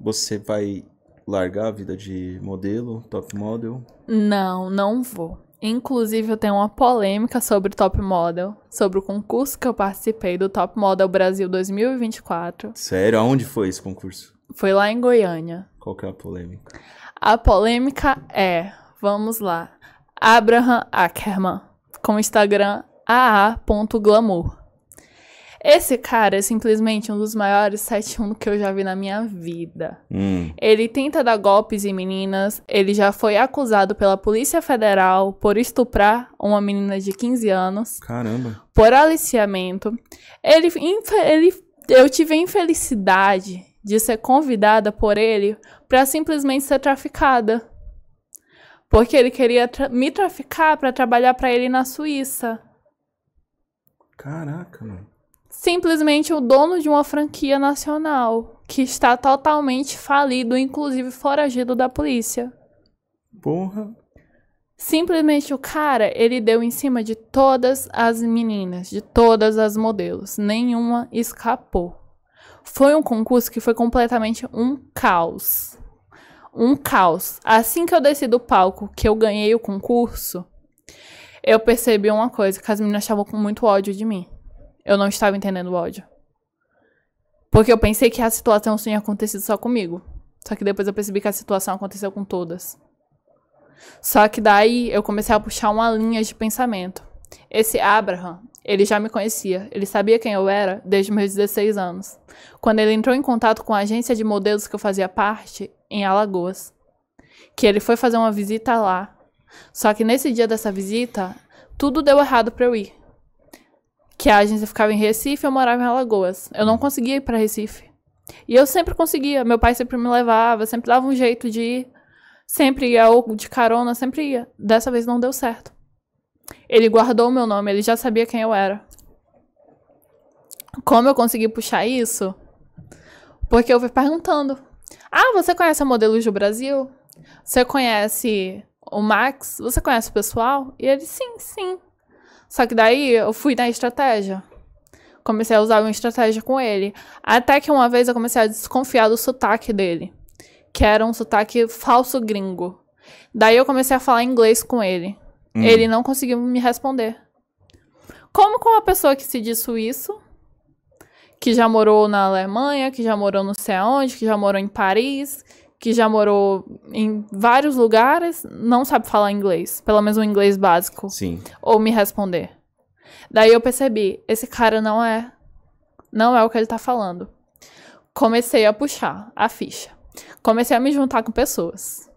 Você vai largar a vida de modelo, top model? Não, não vou. Inclusive, eu tenho uma polêmica sobre Top Model, sobre o concurso que eu participei do Top Model Brasil 2024. Sério? Aonde foi esse concurso? Foi lá em Goiânia. Qual que é a polêmica? A polêmica é, vamos lá, Abraham Ackerman, com o Instagram aa.glamour. Esse cara é simplesmente um dos maiores 7-1 que eu já vi na minha vida. Hum. Ele tenta dar golpes em meninas, ele já foi acusado pela Polícia Federal por estuprar uma menina de 15 anos. Caramba. Por aliciamento. Ele, ele eu tive a infelicidade de ser convidada por ele para simplesmente ser traficada. Porque ele queria tra me traficar para trabalhar para ele na Suíça. Caraca, mano simplesmente o dono de uma franquia nacional, que está totalmente falido, inclusive foragido da polícia. Porra. Simplesmente o cara, ele deu em cima de todas as meninas, de todas as modelos. Nenhuma escapou. Foi um concurso que foi completamente um caos. Um caos. Assim que eu desci do palco, que eu ganhei o concurso, eu percebi uma coisa, que as meninas estavam com muito ódio de mim eu não estava entendendo o ódio. Porque eu pensei que a situação tinha acontecido só comigo. Só que depois eu percebi que a situação aconteceu com todas. Só que daí eu comecei a puxar uma linha de pensamento. Esse Abraham, ele já me conhecia, ele sabia quem eu era desde meus 16 anos, quando ele entrou em contato com a agência de modelos que eu fazia parte em Alagoas. Que ele foi fazer uma visita lá. Só que nesse dia dessa visita, tudo deu errado para eu ir que a agência ficava em Recife, eu morava em Alagoas. Eu não conseguia ir para Recife. E eu sempre conseguia, meu pai sempre me levava, sempre dava um jeito de ir, sempre ia ou de carona, sempre ia. Dessa vez não deu certo. Ele guardou o meu nome, ele já sabia quem eu era. Como eu consegui puxar isso? Porque eu fui perguntando. Ah, você conhece a modelo do Brasil? Você conhece o Max? Você conhece o pessoal? E ele, sim, sim. Só que daí eu fui na estratégia. Comecei a usar uma estratégia com ele. Até que uma vez eu comecei a desconfiar do sotaque dele. Que era um sotaque falso gringo. Daí eu comecei a falar inglês com ele. Hum. Ele não conseguiu me responder. Como com uma pessoa que se diz suíço, que já morou na Alemanha, que já morou não sei aonde, que já morou em Paris, que já morou em vários lugares, não sabe falar inglês, pelo menos um inglês básico. Sim. Ou me responder. Daí eu percebi, esse cara não é não é o que ele tá falando. Comecei a puxar a ficha. Comecei a me juntar com pessoas.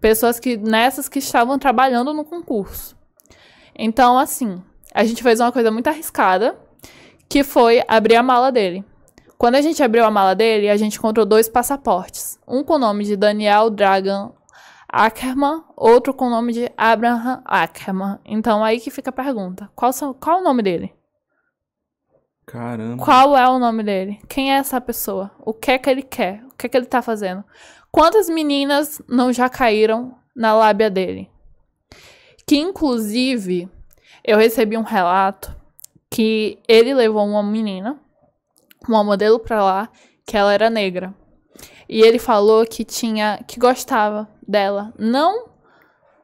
Pessoas que nessas que estavam trabalhando no concurso. Então, assim, a gente fez uma coisa muito arriscada, que foi abrir a mala dele. Quando a gente abriu a mala dele, a gente encontrou dois passaportes. Um com o nome de Daniel Dragan Ackerman, outro com o nome de Abraham Ackerman. Então aí que fica a pergunta: qual, são, qual o nome dele? Caramba. Qual é o nome dele? Quem é essa pessoa? O que é que ele quer? O que é que ele tá fazendo? Quantas meninas não já caíram na lábia dele? Que inclusive eu recebi um relato que ele levou uma menina uma modelo pra lá que ela era negra. E ele falou que tinha que gostava dela, não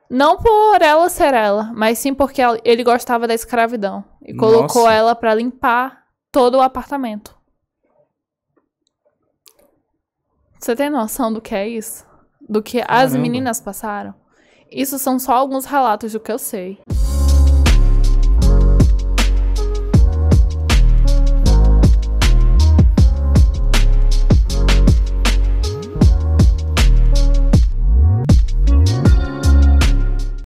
não por ela ser ela, mas sim porque ele gostava da escravidão e Nossa. colocou ela para limpar todo o apartamento. Você tem noção do que é isso? Do que Caramba. as meninas passaram? Isso são só alguns relatos do que eu sei.